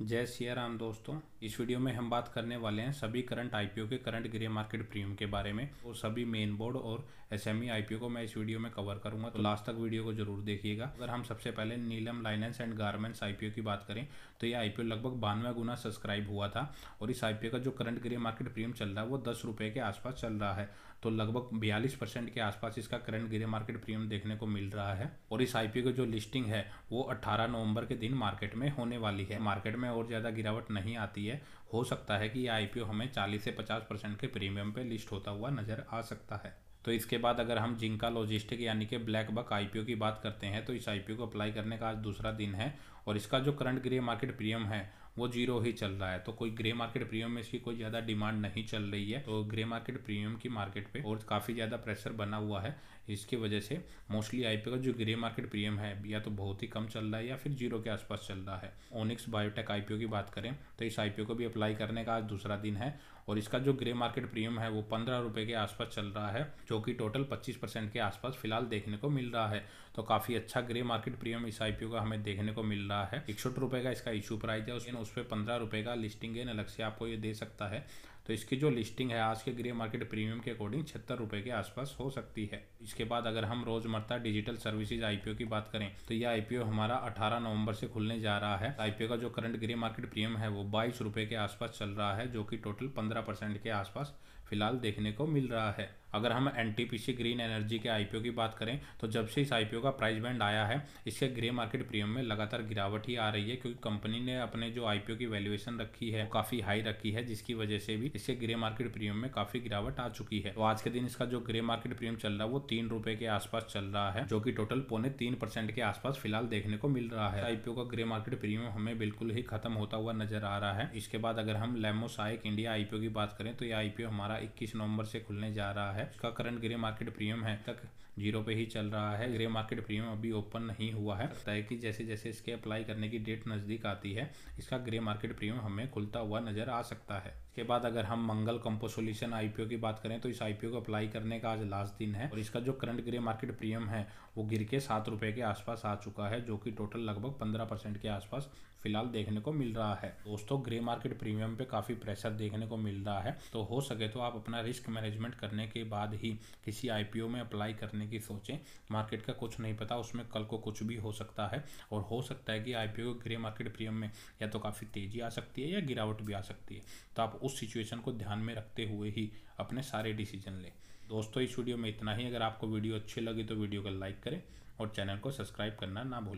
जय सिया राम दोस्तों इस वीडियो में हम बात करने वाले हैं सभी करंट आईपीओ के करंट ग्रे मार्केट प्रीमियम के बारे में और सभी मेन बोर्ड और एसएमई आईपीओ को मैं इस वीडियो में कवर करूंगा तो लास्ट तक वीडियो को जरूर देखिएगा अगर हम सबसे पहले Neelam linens and garments IPO की बात करें तो ये आईपीओ लगभग बानवे गुना सब्सक्राइब हुआ था और इस आईपीओ का जो करंट ग्रे मार्केट प्रीमियम चल रहा है वो दस के आसपास चल रहा है तो लगभग बयालीस परसेंट के आसपास इसका करंट ग्रे मार्केट प्रीमियम देखने को मिल रहा है और इस आईपीओ की जो लिस्टिंग है वो अट्ठारह नवम्बर के दिन मार्केट में होने वाली है मार्केट में में और ज़्यादा गिरावट नहीं आती है हो सकता है कि आई हमें चालीस से पचास परसेंट के प्रीमियम पर लिस्ट होता हुआ नज़र आ सकता है तो इसके बाद अगर हम जिंका लॉजिस्टिक यानी कि ब्लैक बक आईपीओ की बात करते हैं तो इस आईपीओ को अप्लाई करने का आज दूसरा दिन है और इसका जो करंट ग्रे मार्केट प्रीमियम है वो जीरो ही चल रहा है तो कोई ग्रे मार्केट प्रीमियम में इसकी कोई ज़्यादा डिमांड नहीं चल रही है तो ग्रे मार्केट प्रीमियम की मार्केट पे और काफ़ी ज़्यादा प्रेशर बना हुआ है इसकी वजह से मोस्टली आईपीओ का जो ग्रे मार्केट प्रीमियम है या तो बहुत ही कम चल रहा है या फिर जीरो के आसपास चल रहा है ओनिक्स बायोटेक आईपीओ की बात करें तो इस आईपीओ को भी अप्लाई करने का आज दूसरा दिन है और इसका जो ग्रे मार्केट प्रीमियम है वो पंद्रह रुपये के आसपास चल रहा है जो कि टोटल पच्चीस परसेंट के आसपास फिलहाल देखने को मिल रहा है तो काफ़ी अच्छा ग्रे मार्केट प्रीमियम इस आईपीओ का हमें देखने को मिल रहा है इकसठ रुपये का इसका इशू प्राइस है उस पर पंद्रह रुपये का लिस्टिंग गेन अलग से आपको ये दे सकता है तो इसकी जो लिस्टिंग है आज के ग्रे मार्केट प्रीमियम के अकॉर्डिंग छिहत्तर रुपये के आसपास हो सकती है इसके बाद अगर हम रोजमर्रा डिजिटल सर्विसेज आईपीओ की बात करें तो यह आईपीओ हमारा अठारह नवंबर से खुलने जा रहा है आईपीओ का जो करंट ग्रे मार्केट प्रीमियम है वो बाईस रुपये के आसपास चल रहा है जो कि टोटल पंद्रह परसेंट के आसपास फिलहाल देखने को मिल रहा है अगर हम एन ग्रीन एनर्जी के आईपीओ की बात करें तो जब से इस आईपीओ का प्राइस बैंड आया है इसके ग्रे मार्केट प्रीमियम में लगातार गिरावट ही आ रही है क्योंकि कंपनी ने अपने जो आईपीओ की वैल्यूएशन रखी है काफ़ी हाई रखी है जिसकी वजह से भी इससे ग्रे मार्केट प्रीमियम में काफी गिरावट आ चुकी है तो आज के दिन इसका जो ग्रे मार्केट प्रीमियम चल रहा है वो तीन रुपए के आसपास चल रहा है जो कि टोटल पौने तीन परसेंट के आसपास फिलहाल देखने को मिल रहा है आईपीओ का ग्रे मार्केट प्रीमियम हमें बिल्कुल ही खत्म होता हुआ नजर आ रहा है इसके बाद अगर हम लेमो साइक इंडिया आईपीओ की बात करें तो ये आईपीओ हमारा इक्कीस नवम्बर से खुलने जा रहा है इसका करंट ग्रे मार्केट प्रीमियम है तक जीरो पे ही चल रहा है ग्रे मार्केट प्रीमियम अभी ओपन नहीं हुआ है तय कि जैसे जैसे इसके अप्लाई करने की डेट नजदीक आती है इसका ग्रे मार्केट प्रीमियम हमें खुलता हुआ नजर आ सकता है इसके बाद अगर हम मंगल कंपो सोल्यूशन आईपीओ की बात करें तो इस आईपीओ को अप्लाई करने का आज लास्ट दिन है और इसका जो करंट ग्रे मार्केट प्रीमियम है वो गिर के सात रुपए के आसपास आ चुका है जो कि टोटल लगभग पंद्रह परसेंट के आसपास फिलहाल देखने को मिल रहा है दोस्तों ग्रे मार्केट प्रीमियम पे काफ़ी प्रेशर देखने को मिल रहा है तो हो सके तो आप अपना रिस्क मैनेजमेंट करने के बाद ही किसी आईपीओ में अप्लाई करने की सोचें मार्केट का कुछ नहीं पता उसमें कल को कुछ भी हो सकता है और हो सकता है कि आईपीओ ग्रे मार्केट प्रीमियम में या तो काफ़ी तेज़ी आ सकती है या गिरावट भी आ सकती है तो आप उस सिचुएशन सिचुएशन को ध्यान में रखते हुए ही अपने सारे डिसीजन लें दोस्तों इस वीडियो में इतना ही अगर आपको वीडियो अच्छी लगी तो वीडियो को लाइक करें और चैनल को सब्सक्राइब करना ना भूलें